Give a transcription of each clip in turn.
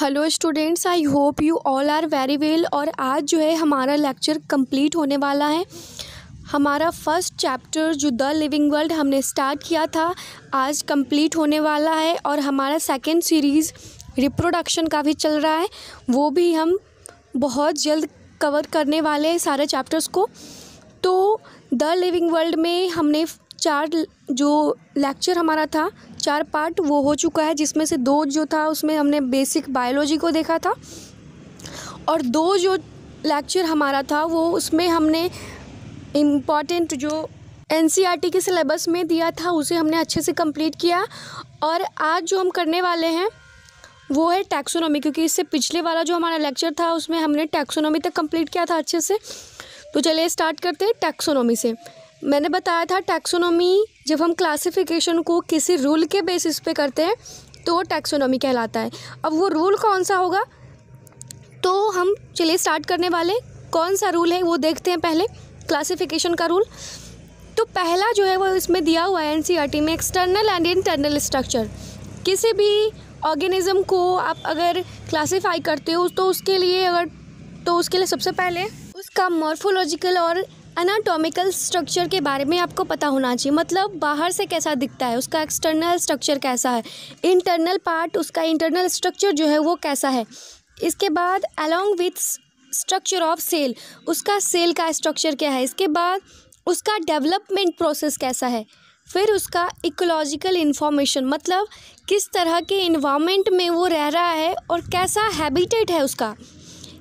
Hello students I hope you all are very well और आज जो है हमारा लेक्चर कंप्लीट होने वाला है हमारा फर्स्ट चैप्टर जो द लिविंग वर्ल्ड हमने स्टार्ट किया था आज कंप्लीट होने वाला है और हमारा सेकेंड सीरीज़ रिप्रोडक्शन का भी चल रहा है वो भी हम बहुत जल्द कवर करने वाले हैं सारे चैप्टर्स को तो द लिविंग वर्ल्ड में हमने चार जो लेक्चर हमारा था चार पार्ट वो हो चुका है जिसमें से दो जो था उसमें हमने बेसिक बायोलॉजी को देखा था और दो जो लेक्चर हमारा था वो उसमें हमने इम्पॉर्टेंट जो एन e के सिलेबस में दिया था उसे हमने अच्छे से कंप्लीट किया और आज जो हम करने वाले हैं वो है टैक्सोनॉमी क्योंकि इससे पिछले वाला जो हमारा लेक्चर था उसमें हमने टैक्सोनॉमी तक कंप्लीट किया था अच्छे से तो चलिए स्टार्ट करते हैं टैक्सोनॉमी से मैंने बताया था टैक्सोनॉमी जब हम क्लासिफिकेशन को किसी रूल के बेसिस पे करते हैं तो वो टैक्सोनॉमी कहलाता है अब वो रूल कौन सा होगा तो हम चलिए स्टार्ट करने वाले कौन सा रूल है वो देखते हैं पहले क्लासिफिकेशन का रूल तो पहला जो है वो इसमें दिया हुआ है एन e में एक्सटर्नल एंड इंटरनल स्ट्रक्चर किसी भी ऑर्गेनिज़म को आप अगर क्लासीफाई करते हो तो उसके लिए अगर तो उसके लिए सबसे पहले उसका मॉर्फोलॉजिकल और अनाटोमिकल स्ट्रक्चर के बारे में आपको पता होना चाहिए मतलब बाहर से कैसा दिखता है उसका एक्सटर्नल स्ट्रक्चर कैसा है इंटरनल पार्ट उसका इंटरनल स्ट्रक्चर जो है वो कैसा है इसके बाद along with structure of cell उसका सेल का स्ट्रक्चर क्या है इसके बाद उसका डेवलपमेंट प्रोसेस कैसा है फिर उसका इकोलॉजिकल इन्फॉर्मेशन मतलब किस तरह के इन्वामेंट में वो रह रहा है और कैसा हैबिटेट है उसका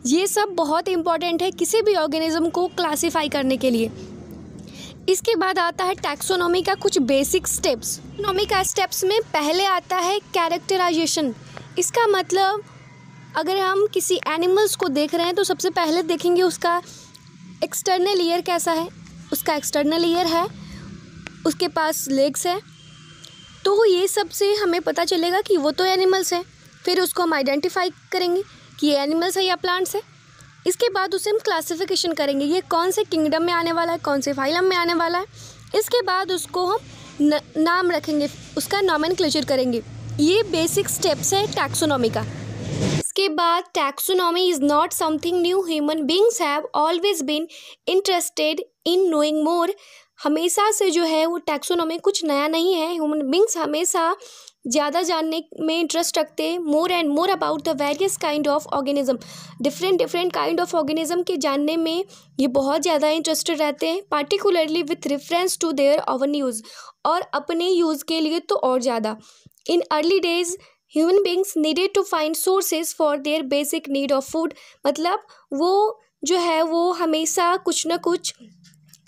ये सब बहुत इंपॉर्टेंट है किसी भी ऑर्गेनिज़म को क्लासीफाई करने के लिए इसके बाद आता है टैक्सोनॉमी का कुछ बेसिक स्टेप्स नॉमी का स्टेप्स में पहले आता है कैरेक्टराइजेशन इसका मतलब अगर हम किसी एनिमल्स को देख रहे हैं तो सबसे पहले देखेंगे उसका एक्सटर्नल ईयर कैसा है उसका एक्सटर्नल ईयर है उसके पास लेग्स है तो ये सब से हमें पता चलेगा कि वो तो एनिमल्स हैं फिर उसको हम आइडेंटिफाई करेंगे कि ये एनिमल्स है या प्लांट्स है इसके बाद उसे हम क्लासिफिकेशन करेंगे ये कौन से किंगडम में आने वाला है कौन से फाइलम में आने वाला है इसके बाद उसको हम न, नाम रखेंगे उसका नॉमन करेंगे ये बेसिक स्टेप्स है टैक्सोनॉमी का इसके बाद taxonomy is not something new human beings have always been interested in knowing more हमेशा से जो है वो टैक्सोनॉमी कुछ नया नहीं है ह्यूमन बींग्स हमेशा ज़्यादा जानने में इंटरेस्ट रखते हैं more and more about the various kind of organism different different kind of organism के जानने में ये बहुत ज़्यादा इंटरेस्टेड रहते हैं particularly with reference to their own use और अपने यूज़ के लिए तो और ज़्यादा in early days human beings needed to find sources for their basic need of food मतलब वो जो है वो हमेशा कुछ ना कुछ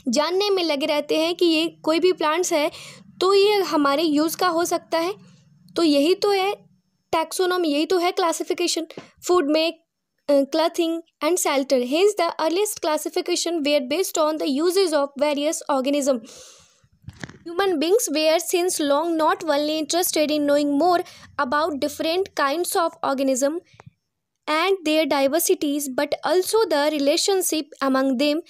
जानने में लगे रहते हैं कि ये कोई भी प्लांट्स है तो ये हमारे यूज़ का हो सकता है तो यही तो है टैक्सोनॉम यही तो है क्लासिफिकेशन फूड में clothing and shelter his the earliest classification were based on the usages of various organism human beings were since long not only interested in knowing more about different kind of organism and their diversities but also the relationship among them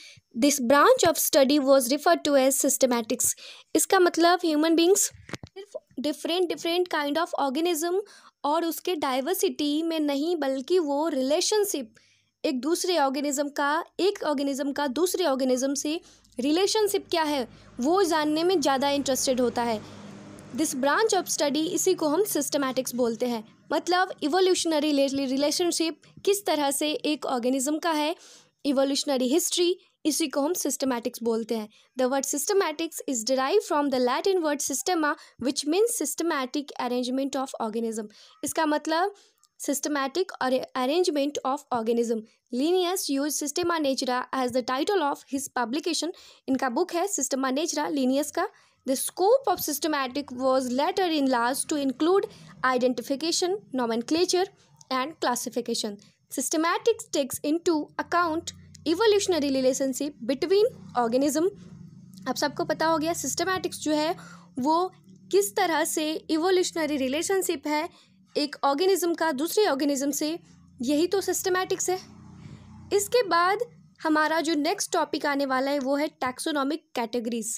this branch of study was refer to as systematics इसका मतलब human beings different different kind of organism और उसके diversity में नहीं बल्कि वो relationship एक दूसरे ऑर्गेनिज्म का एक ऑर्गेनिज्म का दूसरे ऑर्गेनिज्म से रिलेशनशिप क्या है वो जानने में ज़्यादा इंटरेस्टेड होता है दिस ब्रांच ऑफ स्टडी इसी को हम सिस्टमैटिक्स बोलते हैं मतलब इवोल्यूशनरी रिलेशनशिप किस तरह से एक ऑर्गेनिज्म का है इवोल्यूशनरी हिस्ट्री इसी को हम सिस्टमैटिक्स बोलते हैं the word systematics is derive from the Latin word systema which means systematic arrangement of organism इसका मतलब सिस्टमैटिक और arrangement of organism Linnaeus use systema naturae as the title of his publication इनका book है systema naturae Linnaeus का the scope of systematic was later in last to include identification nomenclature and classification systematics takes into account evolutionary relationship between organism अब सबको पता हो गया systematics जो है वो किस तरह से इवोल्यूशनरी रिलेशनशिप है एक ऑर्गेनिज्म का दूसरे ऑर्गेनिज्म से यही तो सिस्टमैटिक्स है इसके बाद हमारा जो नेक्स्ट टॉपिक आने वाला है वो है टैक्सोनॉमिक कैटेगरीज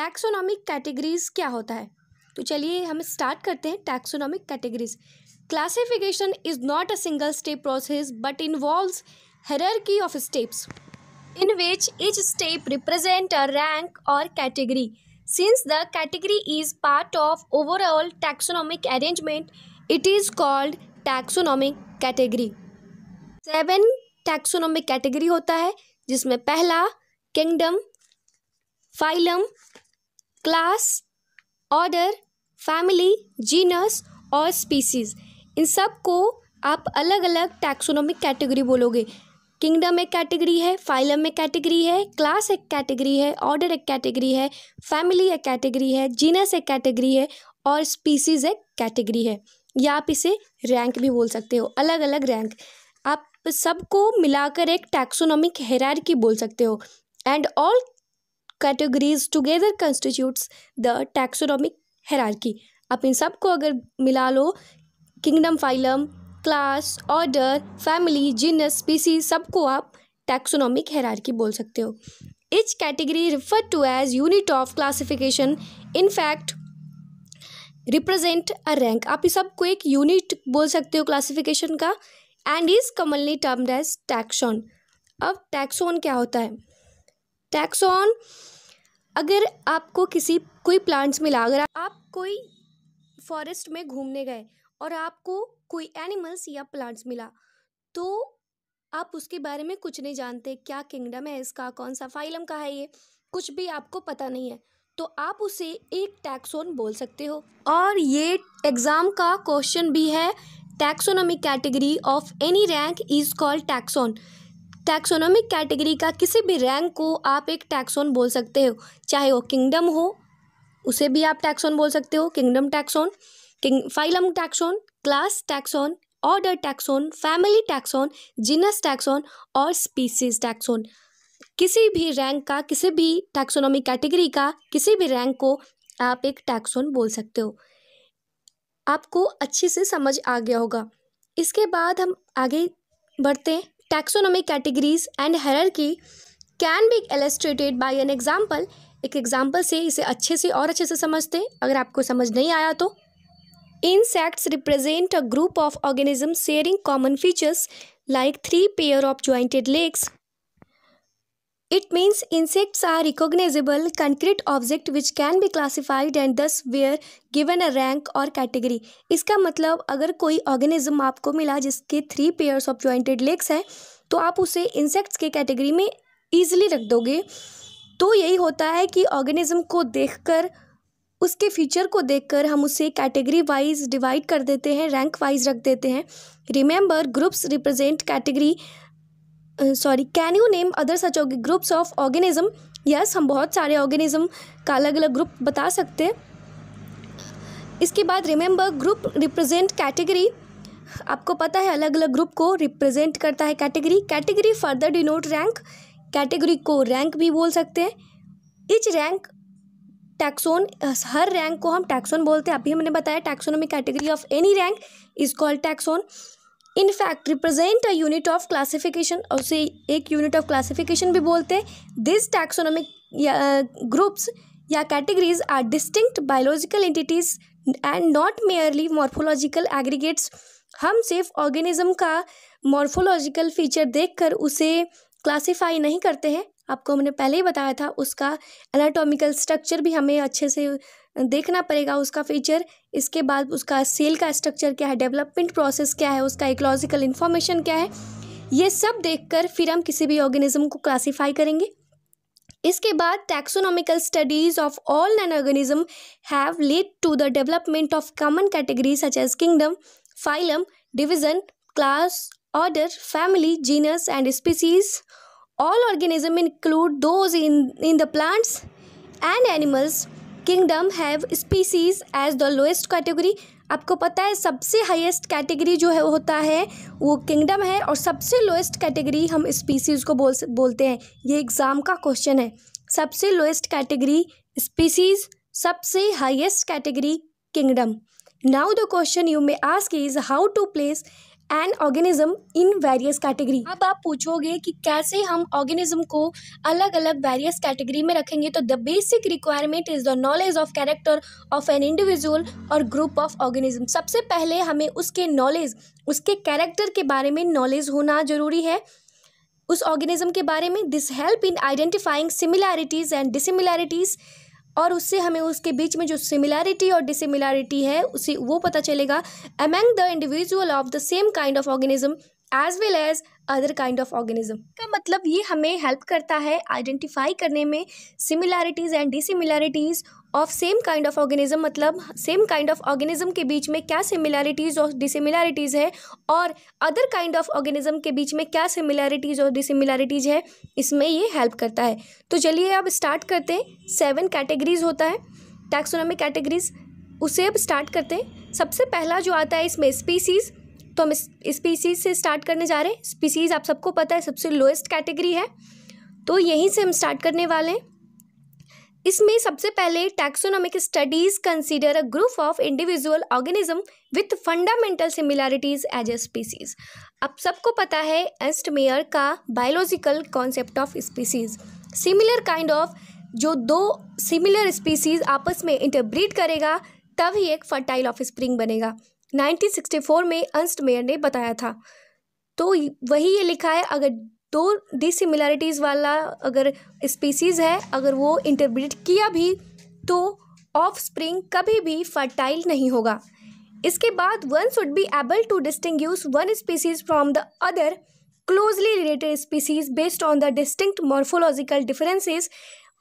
टैक्सोनॉमिक कैटेगरीज क्या होता है तो चलिए हम स्टार्ट करते हैं taxonomic categories classification is not a single step process but involves hierarchy of steps in which each step represent a rank or category. Since the category is part of overall taxonomic arrangement, it is called taxonomic category. seven taxonomic category hota hai jisme pehla kingdom phylum class order family genus और species इन सब को आप अलग अलग taxonomic category बोलोगे kingdom एक category है फाइलम एक कैटेगरी है क्लास एक कैटेगरी है ऑर्डर एक कैटेगरी है फैमिली एक कैटेगरी है जीनस एक कैटेगरी है और स्पीसीज एक कैटेगरी है या आप इसे रैंक भी बोल सकते हो अलग अलग रैंक आप सबको मिलाकर एक टैक्सोनॉमिक हेरारकी बोल सकते हो and all categories together constitutes the taxonomic hierarchy आप इन सबको अगर मिला लो kingdom phylum class order family genus species सबको आप टैक्सोनॉमिक हैरारकी बोल सकते हो each category refer to as unit of classification in fact represent a rank आप इस सबको एक यूनिट बोल सकते हो क्लासिफिकेशन का and is commonly termed as taxon अब टैक्सॉन क्या होता है टैक्सॉन अगर आपको किसी कोई प्लांट्स मिला अगर आप कोई फॉरेस्ट में घूमने गए और आपको कोई एनिमल्स या प्लांट्स मिला तो आप उसके बारे में कुछ नहीं जानते क्या किंगडम है इसका कौन सा फाइलम का है ये कुछ भी आपको पता नहीं है तो आप उसे एक टैक्सोन बोल सकते हो और ये एग्ज़ाम का क्वेश्चन भी है taxonomic category of any rank is called taxon taxonomic category का किसी भी रैंक को आप एक टैक्सोन बोल सकते हो चाहे वो किंगडम हो उसे भी आप टैक्सोन बोल सकते हो kingdom taxon king phylum taxon class taxon order taxon family taxon genus taxon और स्पीसीज टैक्सोन किसी भी रैंक का किसी भी टैक्सोनॉमी कैटेगरी का किसी भी रैंक को आप एक टैक्सोन बोल सकते हो आपको अच्छे से समझ आ गया होगा इसके बाद हम आगे बढ़ते हैं टैक्सोनॉमिक कैटेगरीज एंड की can be illustrated by an example एक एग्जाम्पल से इसे अच्छे से और अच्छे से समझते हैं अगर आपको समझ नहीं आया तो Insects represent a group of organisms sharing common features like three pair of jointed legs. It means insects are recognizable concrete object which can be classified and thus were given a rank or category. इसका मतलब अगर कोई organism आपको मिला जिसके three pairs of jointed legs हैं तो आप उसे insects के category में easily रख दोगे तो यही होता है कि organism को देखकर कर उसके फीचर को देखकर हम उसे कैटेगरी वाइज डिवाइड कर देते हैं रैंक वाइज रख देते हैं remember groups represent category sorry can you name other such groups of organism yes हम बहुत सारे ऑर्गेनिज्म का अलग अलग ग्रुप बता सकते हैं इसके बाद रिमेंबर ग्रुप रिप्रेजेंट कैटेगरी आपको पता है अलग अलग ग्रुप को रिप्रेजेंट करता है category category further denote rank category को रैंक भी बोल सकते हैं इच रैंक टैक्सोन uh, हर रैंक को हम टैक्सोन बोलते हैं अभी हमने बताया taxonomy category of any rank is called taxon in fact represent a unit of classification उसे एक यूनिट ऑफ क्लासिफिकेशन भी बोलते हैं दिस टैक्सोनोमिक ग्रुप्स या categories are distinct biological entities and not merely morphological aggregates हम सिर्फ organism का morphological feature देखकर उसे क्लासीफाई नहीं करते हैं आपको हमने पहले ही बताया था उसका एनाटॉमिकल स्ट्रक्चर भी हमें अच्छे से देखना पड़ेगा उसका फीचर इसके बाद उसका सेल का स्ट्रक्चर क्या है डेवलपमेंट प्रोसेस क्या है उसका इकोलॉजिकल इन्फॉर्मेशन क्या है ये सब देखकर फिर हम किसी भी ऑर्गेनिज्म को क्लासीफाई करेंगे इसके बाद taxonomical studies of all an organism have lead to the development of common category such as kingdom phylum division class order family genus and species all organism include those in, in the plants and animals kingdom have species as the lowest category आपको पता है सबसे highest category जो है होता है वो kingdom है और सबसे लोएस्ट कैटेगरी हम स्पीसीज़ को बोल बोलते हैं ये एग्ज़ाम का क्वेश्चन है सबसे लोएस्ट कैटेगरी स्पीसीज़ सबसे highest category kingdom now the question you may ask is how to place and organism in various category अब आप पूछोगे कि कैसे हम ऑर्गेनिज्म को अलग अलग वेरियस कैटेगरी में रखेंगे तो the basic requirement is the knowledge of character of an individual और ग्रुप ऑफ ऑर्गेनिज्म सबसे पहले हमें उसके नॉलेज उसके कैरेक्टर के बारे में नॉलेज होना जरूरी है उस ऑर्गेनिज्म के बारे में this help in identifying similarities and dissimilarities और उससे हमें उसके बीच में जो सिमिलैरिटी और डिसिमिलैरिटी है उसे वो पता चलेगा among the individual of the same kind of organism as well as other kind of organism का मतलब ये हमें हेल्प करता है आइडेंटिफाई करने में similarities and dissimilarities of same kind of organism मतलब सेम काइंड ऑफ ऑर्गेनिज्म के बीच में क्या सिमिलैरिटीज़ और डिसिमिलैरिटीज़ है और अदर काइंड ऑफ ऑर्गेनिज्म के बीच में क्या सिमिलैरिटीज़ और डिसिमिलैरिटीज़ है इसमें ये हेल्प करता है तो चलिए अब स्टार्ट करते हैं सेवन कैटेगरीज होता है टैक्सोनॉमिक कैटेगरीज उसे अब स्टार्ट करते हैं सबसे पहला जो आता है इसमें स्पीसीज़ तो हम इस स्पीसीज से स्टार्ट करने जा रहे हैं स्पीसीज आप सबको पता है सबसे लोएस्ट कैटेगरी है तो यहीं से हम स्टार्ट करने वाले हैं इसमें सबसे पहले taxonomic studies consider a group of individual organism with fundamental similarities as a species अब सबको पता है एस्टमेयर का biological concept of species similar kind of जो दो सिमिलर स्पीसीज आपस में इंटरब्रीड करेगा तब ही एक फर्टाइल ऑफ स्प्रिंग बनेगा 1964 में अंस्ट मेयर ने बताया था तो वही ये लिखा है अगर दो डिसिमिलैरिटीज़ वाला अगर स्पीसीज़ है अगर वो इंटरब्रिट किया भी तो ऑफ स्प्रिंग कभी भी फर्टाइल नहीं होगा इसके बाद one should be able to distinguish one species from the other closely related species based on the distinct morphological differences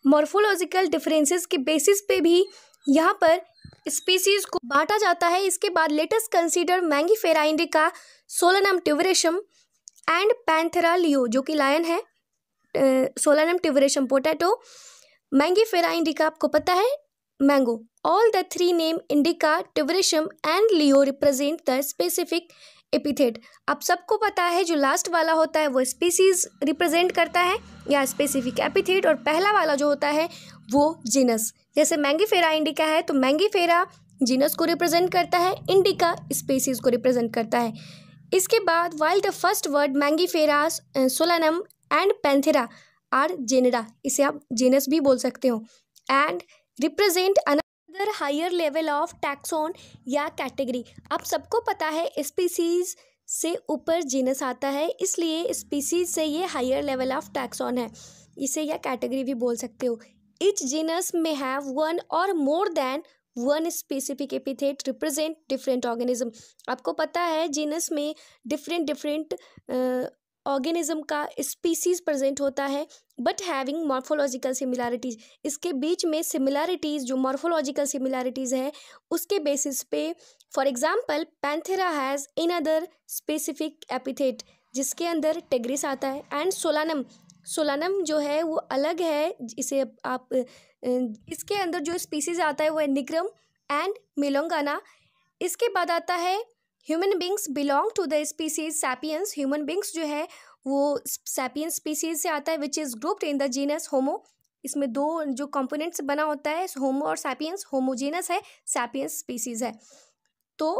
morphological differences के बेसिस पे भी यहाँ पर स्पीसीज को बांटा जाता है इसके बाद latest consider Mangifera indica Solanum tuberosum and Panthera leo जो कि लायन है Solanum tuberosum potato Mangifera indica आपको पता है mango all the three name indica tuberosum and leo represent the specific epithet आप सबको पता है जो लास्ट वाला होता है वो स्पीसीज रिप्रेजेंट करता है या स्पेसिफिक एपिथेट और पहला वाला जो होता है वो जीनस जैसे मैंगी फेरा इंडिका है तो मैंगी फेरा जीनस को रिप्रेजेंट करता है इंडिका स्पेसीज को रिप्रेजेंट करता है इसके बाद wild the first word Mangifera Solanum and Panthera are genera इसे आप जेनस भी बोल सकते हो and represent another higher level of taxon या कैटेगरी आप सबको पता है स्पीसीज से ऊपर जीनस आता है इसलिए स्पीसीज से ये हायर लेवल ऑफ टैक्सॉन है इसे या कैटेगरी भी बोल सकते हो Each genus may have one or more than one specific epithet represent different organism आपको पता है जीनस में डिफरेंट डिफरेंट ऑर्गेनिज्म का स्पीसीज प्रेजेंट होता है बट हैविंग मॉर्फोलॉजिकल सिमिलैरिटीज़ इसके बीच में सिमिलैरिटीज़ जो मॉर्फोलॉजिकल सिमिलैरिटीज़ है उसके बेसिस पे for example Panthera has in other specific epithet जिसके अंदर टेग्रिस आता है एंड सोलानम सोलानम जो है वो अलग है इसे आप इसके अंदर जो स्पीसीज आता है वो है निक्रम एंड मिलोंगाना इसके बाद आता है human beings belong to the species sapiens human beings जो है वो सैपियंस स्पीसीज से आता है which is grouped in the genus Homo इसमें दो जो कंपोनेंट्स बना होता है होमो और सैपियंस होमोजीनस है सैपियंस स्पीसीज है तो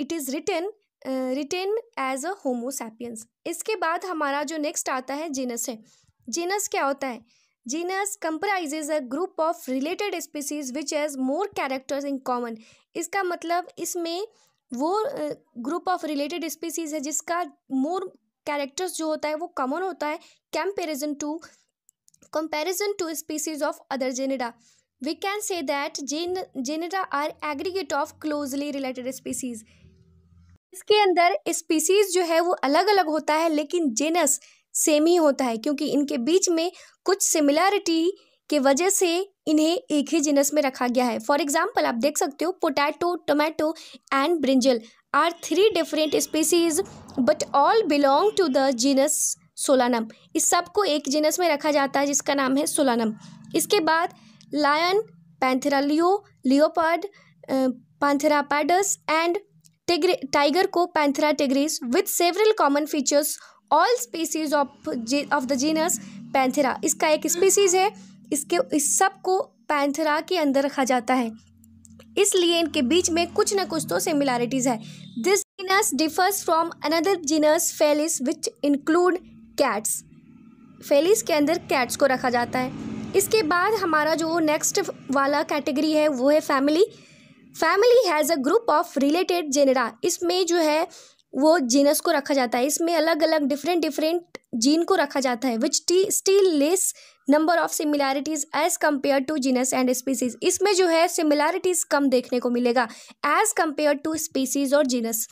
it is return written as a Homo sapiens इसके बाद हमारा जो नेक्स्ट आता है जीनस है जीनस क्या होता है genus comprises a group of related species which has more characters in common इसका मतलब इसमें वो ग्रुप ऑफ रिलेटेड स्पीसीज है जिसका मोर कैरेक्टर्स जो होता है वो कॉमन होता है comparison to comparison to species of other genera we can say that gen genera are aggregate of closely related species इसके अंदर स्पीसीज जो है वो अलग अलग होता है लेकिन जेनस सेम ही होता है क्योंकि इनके बीच में कुछ सिमिलरिटी के वजह से इन्हें एक ही जिनस में रखा गया है फॉर एग्जाम्पल आप देख सकते हो potato tomato and brinjal are three different species but all belong to the genus Solanum इस सब को एक जीनस में रखा जाता है जिसका नाम है सोलानम इसके बाद lion Panthera leo leopard Panthera pardus and tiger tiger को Panthera tigris with several common features all species of of the genus Panthera इसका एक स्पीसीज है इसके इस सब को पैंथरा के अंदर रखा जाता है इसलिए इनके बीच में कुछ ना कुछ तो सिमिलैरिटीज है this genus differs from another genus Felis which include cats Felis के अंदर कैट्स को रखा जाता है इसके बाद हमारा जो नेक्स्ट वाला कैटेगरी है वो है family family has a group of related genera इसमें जो है वो जीनस को रखा जाता है इसमें अलग अलग डिफरेंट डिफरेंट जीन को रखा जाता है विच टी still less number of similarities as compared to genus and species इसमें जो है सिमिलैरिटीज़ कम देखने को मिलेगा एज कम्पेयर टू स्पीसीज और genus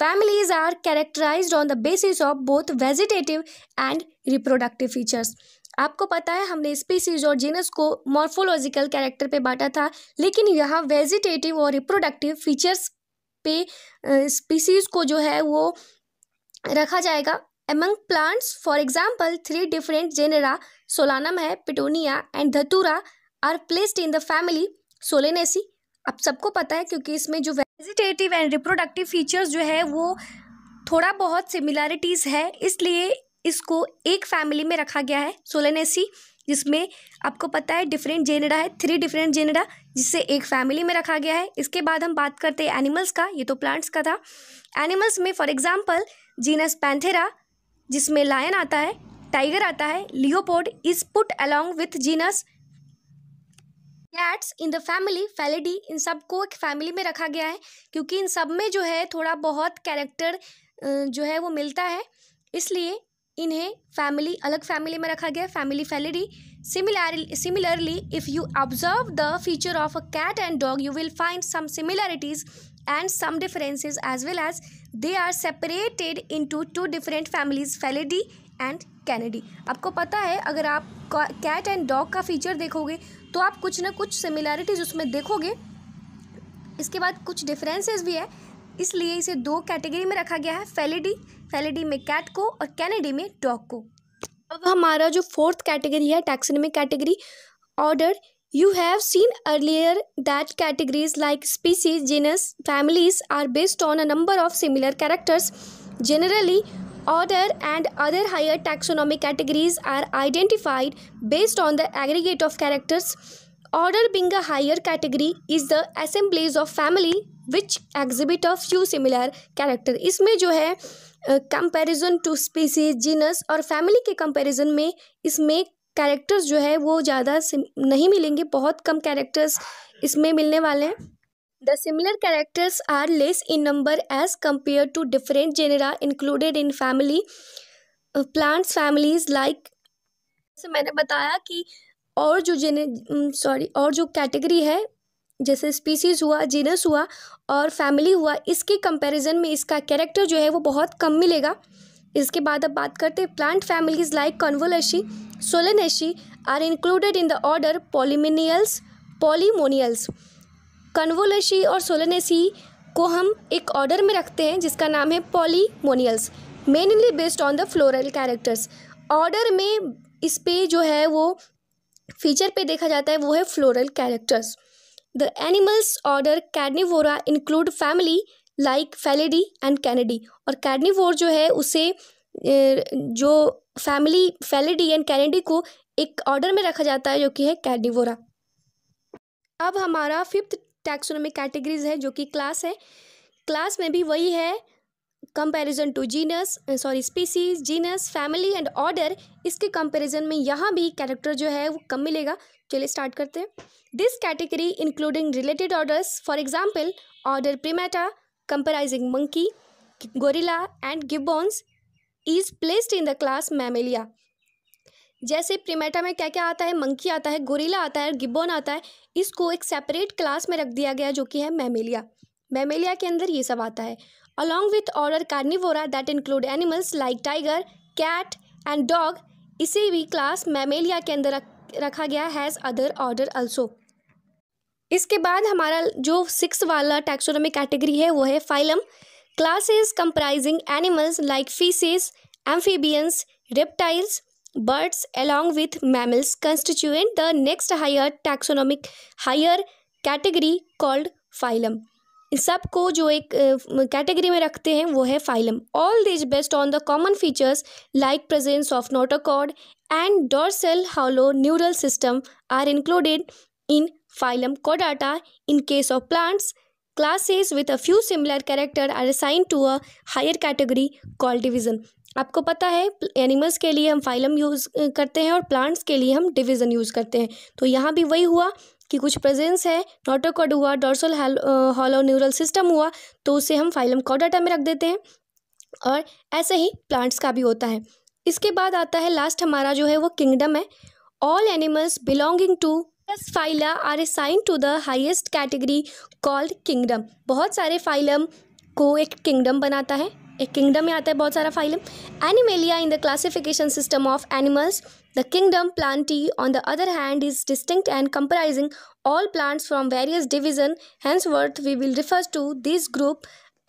families are characterise on the basis of both vegetative and reproductive features आपको पता है हमने स्पीसीज और जीनस को मॉर्फोलॉजिकल कैरेक्टर पे बांटा था लेकिन यहाँ वेजिटेटिव और रिप्रोडक्टिव फीचर्स पे स्पीसीज को जो है वो रखा जाएगा among plants for example three different genera Solanum है Petunia and Datura are placed in the family Solanaceae अब सबको पता है क्योंकि इसमें जो वेजिटेटिव एंड रिप्रोडक्टिव फीचर्स जो है वो थोड़ा बहुत सिमिलैरिटीज़ है इसलिए इसको एक फैमिली में रखा गया है सोलेनेसी जिसमें आपको पता है डिफरेंट जेनेडा है थ्री डिफरेंट जेनेडा जिसे एक फैमिली में रखा गया है इसके बाद हम बात करते हैं एनिमल्स का ये तो प्लांट्स का था एनिमल्स में फॉर एग्जांपल जीनस पैंथेरा जिसमें लायन आता है टाइगर आता है leopard is put along with genus cats in the family Felidae इन सबको एक फैमिली में रखा गया है क्योंकि इन सब में जो है थोड़ा बहुत कैरेक्टर जो है वो मिलता है इसलिए इन्हें फैमिली अलग फैमिली में रखा गया family Felidae similar similarly if you observe the feature of a cat and dog you will find some similarities some differences as well as they are separated into two different families Felidae and Canidae आपको पता है अगर आप cat and dog का feature देखोगे तो आप कुछ ना कुछ सिमिलैरिटीज़ उसमें देखोगे इसके बाद कुछ डिफरेंसेज भी है इसलिए इसे दो कैटेगरी में रखा गया है फेलेडी फेलेडी में कैट को और कैनेडी में डॉग को अब हमारा जो फोर्थ कैटेगरी है taxonomic category order you have seen earlier that categories like species genus families are based on a number of similar characters generally order and other higher taxonomic categories are identified based on the aggregate of characters order being a higher category is the assemblies of family which exhibit of you similar character इसमें जो है comparison to species genus और family के comparison में इसमें characters जो है वो ज़्यादा नहीं मिलेंगे बहुत कम कैरेक्टर्स इसमें मिलने वाले हैं the similar characters are less in number as compared to different genera included in family plants families like मैंने बताया कि और जो जेने सॉरी और जो कैटेगरी है जैसे स्पीसीज़ हुआ जीनस हुआ और फैमिली हुआ इसके कंपैरिजन में इसका कैरेक्टर जो है वो बहुत कम मिलेगा इसके बाद अब बात करते हैं plant families like Convolvulaceae Solanaceae are included in the order Polemoniales Polemoniales Convolvulaceae और सोलनेसी को हम एक ऑर्डर में रखते हैं जिसका नाम है Polemoniales mainly based on the floral characters order में इस पे जो है वो फीचर पे देखा जाता है वो है floral characters The animals order carnivora include family like felidae and canidae. और carnivore जो है उसे जो फैमिली felidae एंड कैनेडी को एक ऑर्डर में रखा जाता है जो कि है carnivora. अब हमारा फिफ्थ टैक्सोनॉमिक कैटेगरीज है जो कि क्लास है क्लास में भी वही है comparison to genus sorry species genus family and order इसके comparison में यहाँ भी कैरेक्टर जो है वो कम मिलेगा चलिए स्टार्ट करते हैं this category including related orders for example order Primata comprising monkey gorilla and gibbons is placed in the class Mammalia जैसे प्रीमेटा में क्या क्या आता है मंकी आता है गोरिला आता है और गिबोन आता है इसको एक सेपरेट क्लास में रख दिया गया जो कि है मैमेलिया मैमेलिया के अंदर ये सब आता है along with order Carnivora that include animals like tiger cat and dog इसे भी क्लास मैमेलिया के अंदर रखा गया हैज़ अदर ऑर्डर अल्सो इसके बाद हमारा जो सिक्स वाला टैक्सोनोमिक कैटेगरी है वो है phylum classes comprising animals like fishes amphibians reptiles birds along with mammals constituent the next higher taxonomic higher category called phylum इन सब को जो एक कैटेगरी में रखते हैं वो है phylum all these based on the common features like presence of notochord and dorsal hollow neural system are included in phylum Chordata. In case of plants, classes with a few similar character are assigned to a higher category called division. आपको पता है animals के लिए हम phylum use करते हैं और plants के लिए हम डिवीज़न यूज़ करते हैं तो यहाँ भी वही हुआ कि कुछ प्रेजेंस है नोटोकॉड हुआ डोर्सल हॉलो न्यूरल सिस्टम हुआ तो उसे हम फाइलम कॉडाटा में रख देते हैं और ऐसे ही प्लांट्स का भी होता है इसके बाद आता है लास्ट हमारा जो है वो किंगडम है all animals belonging to phyla are assign to the highest category called kingdom बहुत सारे फाइलम को एक किंगडम बनाता है एक किंगडम में आता है बहुत सारा phylum Animalia in the classification system of animals the kingdom Plantae on the other hand is distinct and comprising all plants from various division worth we will refers to this group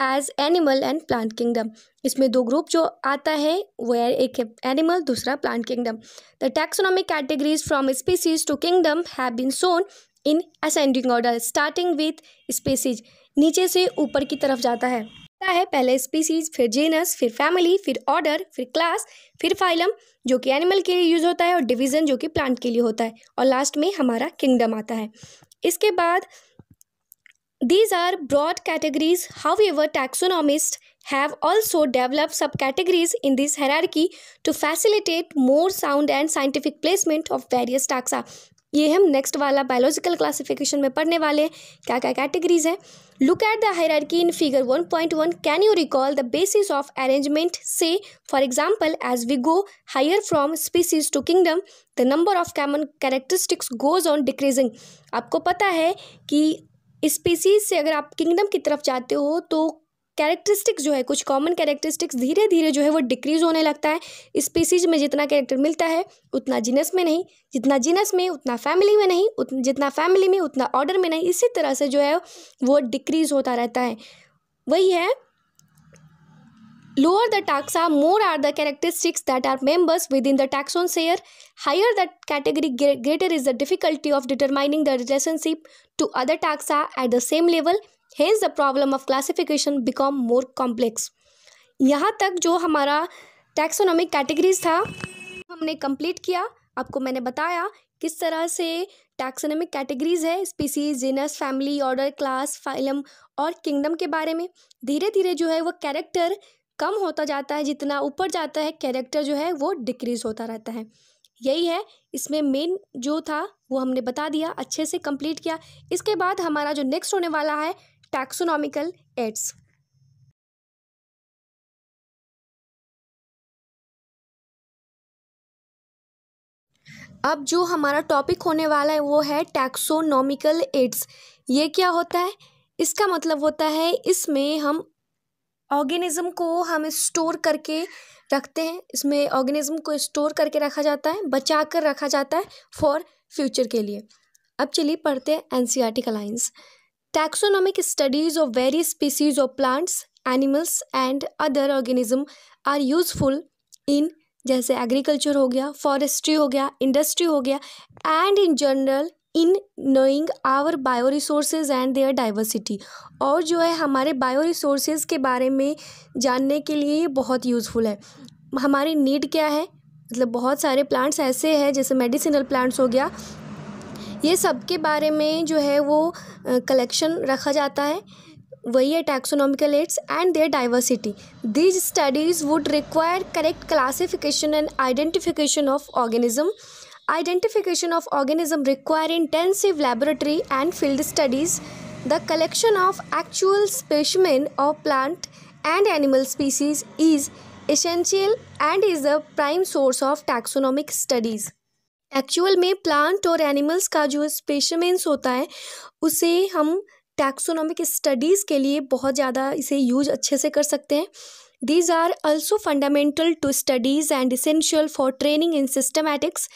as animal and plant kingdom इसमें दो group जो आता है वो है एक है animal दूसरा plant kingdom the taxonomic categories from species to kingdom have been shown in ascending order starting with species नीचे से ऊपर की तरफ जाता है है पहले स्पीसीज फिर जीनस फिर फैमिली फिर ऑर्डर फिर क्लास फिर फाइलम जो कि एनिमल के लिए यूज़ होता है और डिवीज़न जो कि प्लांट के लिए होता है और लास्ट में हमारा किंगडम आता है इसके बाद These are broad categories, however, taxonomists have also developed subcategories in this hierarchy to facilitate more sound and scientific placement of various taxa. ये हम नेक्स्ट वाला बायोलॉजिकल क्लासिफिकेशन में पढ़ने वाले क्या क्या कैटेगरीज हैं look at the hierarchy in figure 1.1 can you recall the basis of arrangement से for example as we go higher from species to kingdom the number of common characteristics goes on decreasing आपको पता है कि species से अगर आप kingdom की तरफ जाते हो तो कैरेक्टरिस्टिक्स जो है कुछ कॉमन कैरेक्टरिस्टिक्स धीरे धीरे जो है वो डिक्रीज होने लगता है स्पीसीज में जितना कैरेक्टर मिलता है उतना जीनस में नहीं जितना जीनस में उतना फैमिली में नहीं जितना फैमिली में उतना ऑर्डर में नहीं इसी तरह से जो है वो डिक्रीज होता रहता है वही है Lower the taxa, more are the characteristics that are members within the taxon share. Higher the category, greater is the difficulty of determining the relationship to other taxa at the same level. Hence, the problem of classification become more complex. यहाँ तक जो हमारा taxonomic categories था हमने complete किया आपको मैंने बताया किस तरह से टैक्सोनॉमिक कैटेगरीज है species genus family order class phylum और किंगडम के बारे में धीरे धीरे जो है वो कैरेक्टर कम होता जाता है जितना ऊपर जाता है कैरेक्टर जो है वो डिक्रीज़ होता रहता है यही है इसमें मेन जो था वो हमने बता दिया अच्छे से कंप्लीट किया इसके बाद हमारा जो नेक्स्ट होने वाला है टैक्सोनॉमिकल एड्स अब जो हमारा टॉपिक होने वाला है वो है टैक्सोनॉमिकल एड्स ये क्या होता है इसका मतलब होता है इसमें हम ऑर्गेनिज़म को हम स्टोर करके रखते हैं इसमें ऑर्गेनिज़म को स्टोर करके रखा जाता है बचा कर रखा जाता है फॉर फ्यूचर के लिए अब चलिए पढ़ते हैं एन सी आर टी कलाइंस taxonomic studies of various species of plants animals and other organism are useful in जैसे एग्रीकल्चर हो गया फॉरेस्ट्री हो गया इंडस्ट्री हो गया and in general in knowing our bioresources and their diversity और जो है हमारे बायो रिसोर्सेज के बारे में जानने के लिए ये बहुत यूज़फुल है हमारी नीड क्या है मतलब बहुत सारे प्लांट्स ऐसे हैं जैसे मेडिसिनल प्लांट्स हो गया ये सब के बारे में जो है वो कलेक्शन रखा जाता है वही है taxonomical aids and their diversity these studies would require correct classification and identification of organism identification of organism require intensive laboratory and field studies the collection of actual specimen of plant and animal species is essential and is a prime source of taxonomic studies actual में plant और animals का जो स्पेशमेंस होता है उसे हम taxonomic studies के लिए बहुत ज़्यादा इसे यूज अच्छे से कर सकते हैं these are also fundamental to studies and essential for training in systematics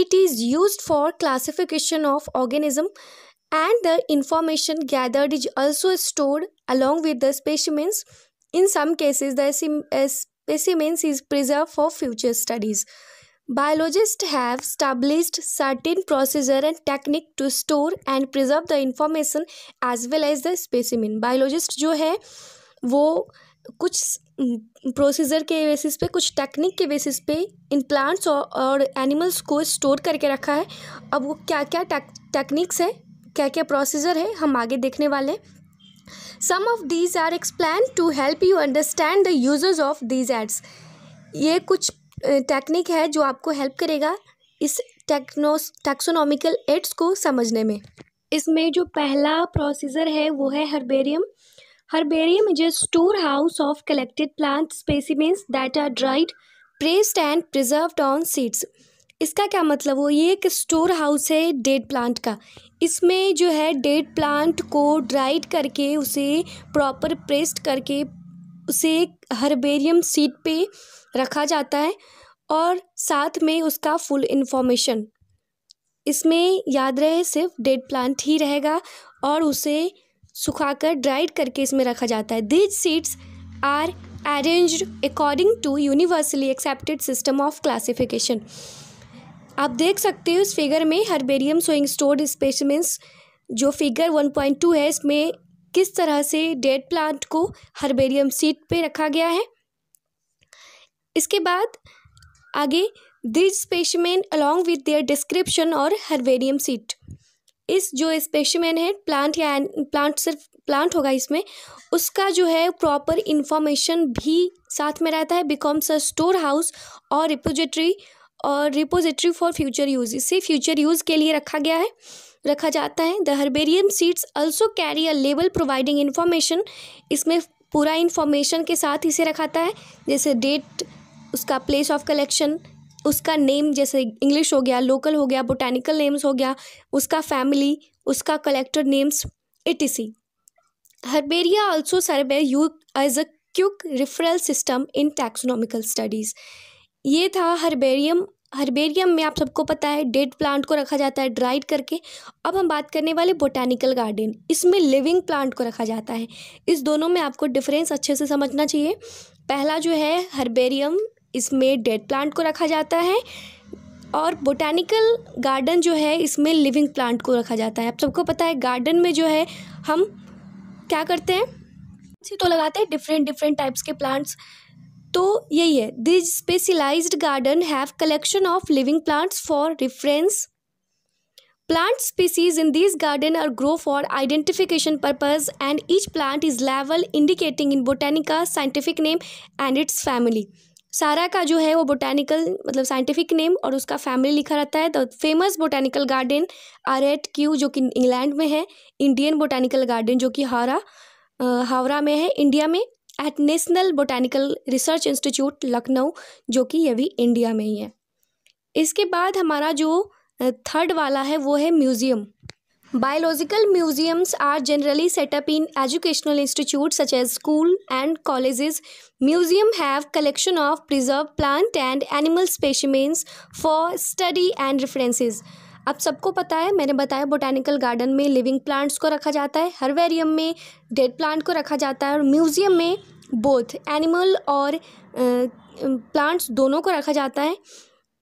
It is used for classification of organism and the information gathered is also stored along with the specimens. In some cases, the uh, specimens is preserved for future studies. Biologists have established certain procedure and technique to store and preserve the information as well as the specimen. Biologist जो है वो कुछ procedure के basis पे कुछ technique के basis पे in plants और, और एनिमल्स को स्टोर करके रखा है अब वो क्या क्या टेक्निक्स है क्या क्या प्रोसीजर है हम आगे देखने वाले some of these are explain to help you understand the users of these aids ये कुछ टेक्निक है जो आपको हेल्प करेगा इस टेक्नोस टेक्सोनोमिकल एड्स को समझने में इसमें जो पहला प्रोसीजर है वो है herbarium Herbarium is a storehouse of collected plant specimens that are dried, pressed and preserved on seeds. इसका क्या मतलब हो ये एक स्टोर हाउस है डेड प्लांट का इसमें जो है डेड प्लांट को ड्राइड करके उसे प्रॉपर प्रेस्ड करके उसे हर्बेरियम सीट पे रखा जाता है और साथ में उसका फुल इन्फॉर्मेशन इसमें याद रहे सिर्फ डेड प्लांट ही रहेगा और उसे सुखाकर ड्राइड करके इसमें रखा जाता है these seeds are arrange according to universally accepted system of classification आप देख सकते हो इस फिगर में हर्बेरियम सोइंग स्टोर्ड स्पेसिमेंस जो फिगर वन पॉइंट टू है इसमें किस तरह से डेड प्लांट को हर्बेरियम सीट पे रखा गया है इसके बाद आगे these specimen along with their description और हर्बेरियम सीट इस जो स्पेशमैन है प्लांट या प्लांट सिर्फ प्लांट होगा इसमें उसका जो है प्रॉपर इन्फॉर्मेशन भी साथ में रहता है बिकॉम्स अ स्टोर हाउस और रिपोजिटरी और रिपोजिटरी फॉर फ्यूचर यूज़ इसे फ्यूचर यूज़ के लिए रखा गया है रखा जाता है the herbarium seeds also carry a label providing information इसमें पूरा इन्फॉर्मेशन के साथ इसे रखाता है जैसे डेट उसका प्लेस ऑफ कलेक्शन उसका नेम जैसे इंग्लिश हो गया लोकल हो गया बोटैनिकल नेम्स हो गया उसका फैमिली उसका कलेक्टर नेम्स इसी herbaria also serve you as a quick referral system in taxonomical studies ये था हर्बेरियम हर्बेरियम में आप सबको पता है डेड प्लांट को रखा जाता है ड्राइड करके अब हम बात करने वाले बोटैनिकल गार्डन इसमें लिविंग प्लांट को रखा जाता है इस दोनों में आपको डिफरेंस अच्छे से समझना चाहिए पहला जो है हर्बेरियम इसमें डेड प्लांट को रखा जाता है और बोटानिकल गार्डन जो है इसमें लिविंग प्लांट को रखा जाता है आप सबको पता है गार्डन में जो है हम क्या करते हैं तो लगाते हैं डिफरेंट डिफरेंट टाइप्स के प्लांट्स तो यही है this specialised garden have collection of living plants for reference plant species in this garden are grow for identification purpose and each plant is लेवल indicating in botanical scientific name and its family सारा का जो है वो botanical मतलब scientific name और उसका family लिखा रहता है तो famous botanical garden are at Kew जो कि इंग्लैंड में है इंडियन बोटैनिकल गार्डन जो कि हावरा हावरा में है इंडिया में at National Botanical Research Institute Lucknow जो कि ये भी इंडिया में ही है इसके बाद हमारा जो थर्ड वाला है वो है museum Biological museums are generally set up in educational institutes such as school and colleges. Museum have collection of preserved plant and animal specimens for study and references. अब सबको पता है मैंने बताया बोटानिकल गार्डन में लिविंग प्लांट्स को रखा जाता है हरवेरियम में डेड प्लांट को रखा जाता है और म्यूज़ियम में बोथ एनिमल और प्लांट्स दोनों को रखा जाता है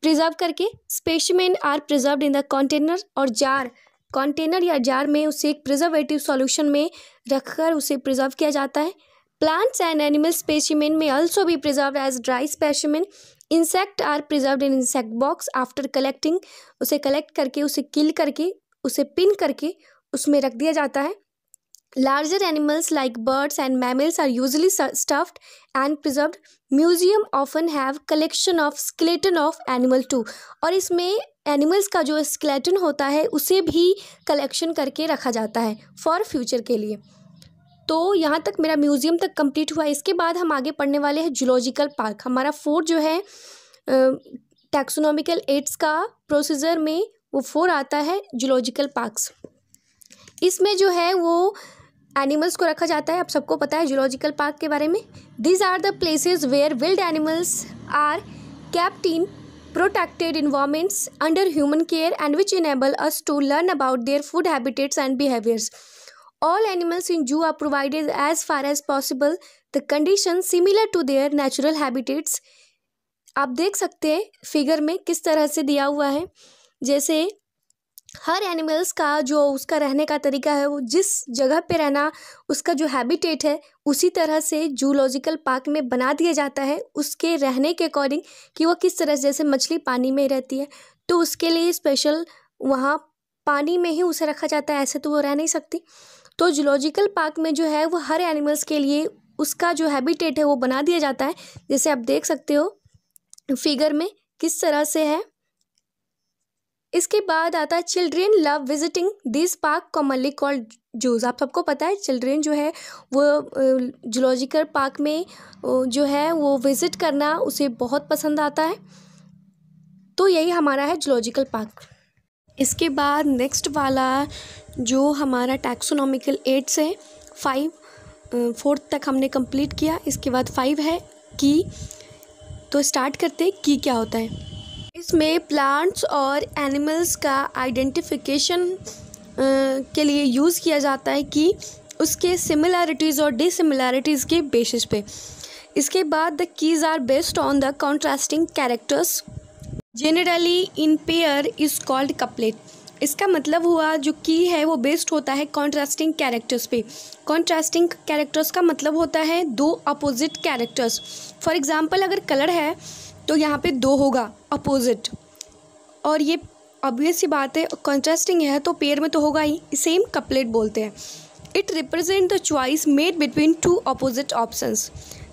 प्रिजर्व करके specimen are preserve in the container और जार कंटेनर या जार में उसे एक प्रिजर्वेटिव सॉल्यूशन में रखकर उसे प्रिजर्व किया जाता है प्लांट्स एंड एनिमल स्पेसिमेन में ऑल्सो भी preserve as dry specimen insect are preserve in insect box after collecting उसे कलेक्ट करके उसे किल करके उसे पिन करके उसमें रख दिया जाता है larger animals like birds and mammals are usually stuffed and preserve museum often have collection of skeleton of animal too और इसमें एनिमल्स का जो स्केलेटन होता है उसे भी कलेक्शन करके रखा जाता है फॉर फ्यूचर के लिए तो यहाँ तक मेरा म्यूज़ियम तक कंप्लीट हुआ इसके बाद हम आगे पढ़ने वाले हैं जूलॉजिकल पार्क हमारा फोर जो है टैक्सोनॉमिकल एड्स का प्रोसीजर में वो फोर आता है जूलॉजिकल पार्क्स इसमें जो है वो एनिमल्स को रखा जाता है आप सबको पता है जूलॉजिकल पार्क के बारे में these are the places where wild animals are kept in protected environments under human care and which enable us to learn about their food habitats and behaviors. All animals in zoo are provided as far as possible the conditions similar to their natural habitats. आप देख सकते हैं figure में किस तरह से दिया हुआ है जैसे हर एनिमल्स का जो उसका रहने का तरीका है वो जिस जगह पे रहना उसका जो हैबिटेट है उसी तरह से जूलॉजिकल पार्क में बना दिया जाता है उसके रहने के अकॉर्डिंग कि वो किस तरह से जैसे मछली पानी में रहती है तो उसके लिए स्पेशल वहाँ पानी में ही उसे रखा जाता है ऐसे तो वो रह नहीं सकती तो जूलॉजिकल पार्क में जो है वो हर एनिमल्स के लिए उसका जो हैबिटेट है वो बना दिया जाता है जैसे आप देख सकते हो फिगर में किस तरह से है इसके बाद आता है children love visiting this park commonly called zoos आप सबको पता है चिल्ड्रेन जो है वो जूलॉजिकल पार्क में जो है वो विज़िट करना उसे बहुत पसंद आता है तो यही हमारा है जूलॉजिकल पार्क इसके बाद नेक्स्ट वाला जो हमारा टैक्सोनॉमिकल एट से फाइव फोर्थ तक हमने कंप्लीट किया इसके बाद फाइव है की तो स्टार्ट करते हैं की क्या होता है इसमें प्लांट्स और एनिमल्स का आइडेंटिफिकेशन के लिए यूज़ किया जाता है कि उसके सिमिलैरिटीज़ और डिसिमिलैरिटीज़ के बेसिस पे इसके बाद the keys are based on the contrasting characters generally in pair is called couplet इसका मतलब हुआ जो की है वो बेस्ड होता है कॉन्ट्रास्टिंग कैरेक्टर्स पे कॉन्ट्रास्टिंग कैरेक्टर्स का मतलब होता है दो अपोजिट कैरेक्टर्स फॉर एग्ज़ाम्पल अगर कलर है तो यहाँ पे दो होगा अपोजिट और ये ऑब्वियस ही बात है कंट्रास्टिंग है तो पेयर में तो होगा ही सेम कपलेट बोलते हैं it represent the choice made between two opposite options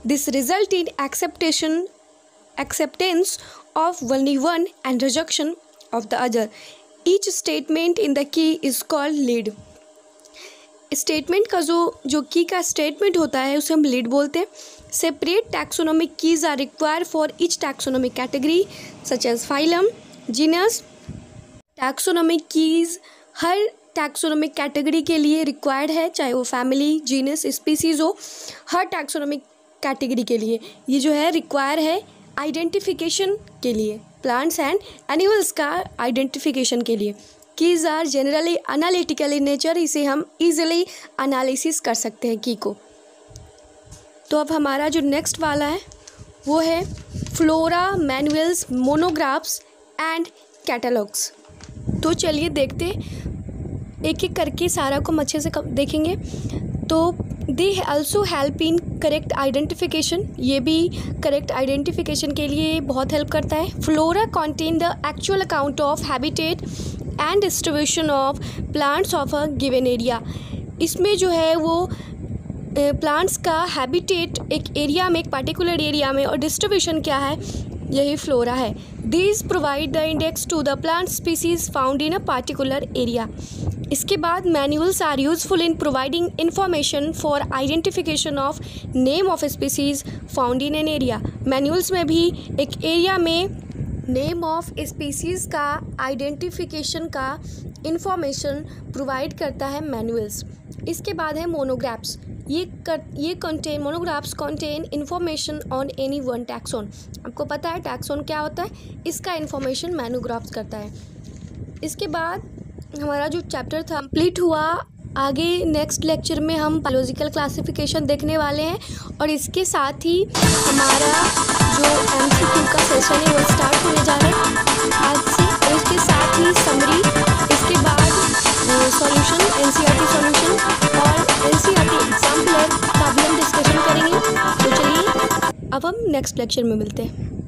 this result in acceptation acceptance of only one and rejection of the other each statement in the key is called lead statement का जो जो की का statement होता है उसे हम lead बोलते हैं separate taxonomic keys are required for each taxonomic category such as phylum, genus. Taxonomic keys हर टैक्सोनॉमिक कैटेगरी के लिए रिक्वायर्ड है चाहे वो फैमिली जीनस स्पीसीज हो हर टैक्सोनॉमिक कैटेगरी के लिए ये जो है रिक्वायर है आइडेंटिफिकेशन के लिए प्लांट्स एंड एनिमल्स का आइडेंटिफिकेशन के लिए keys are generally analytical in nature इसे हम इजिली एनालिसिस कर सकते हैं की को तो अब हमारा जो नेक्स्ट वाला है वो है flora manuals monographs and catalogues तो चलिए देखते एक एक करके सारा को हम अच्छे से देखेंगे तो they also help in correct identification ये भी करेक्ट आइडेंटिफिकेशन के लिए बहुत हेल्प करता है flora contain the actual account of habitat and distribution of plants of a given area इसमें जो है वो प्लांट्स का हैबिटेट एक एरिया में एक पार्टिकुलर एरिया में और डिस्ट्रीब्यूशन क्या है यही फ्लोरा है these provide the index to the plant species found in a particular area इसके बाद manuals are useful in providing information for identification of name of species found in an area manuals में भी एक एरिया में name of species का identification का information provide करता है मैनुअल्स इसके बाद है मोनोग्राफ्स ये कर ये contain monographs contain information on any one taxon आपको पता है टैक्सोन क्या होता है इसका इन्फॉर्मेशन मैनोग्राफ्स करता है इसके बाद हमारा जो चैप्टर था कम्प्लीट हुआ आगे नेक्स्ट लेक्चर में हम बायोलॉजिकल क्लासिफिकेशन देखने वाले हैं और इसके साथ ही हमारा जो एम का सेशन है वो स्टार्ट होने जा रहा है आज से इसके साथ ही समरी इसके बाद solution N C R T solution और एनसीईआरटी एग्जाम प्लान का भी हम डिस्कशन करेंगे तो चलिए अब हम नेक्स्ट लेक्चर में मिलते हैं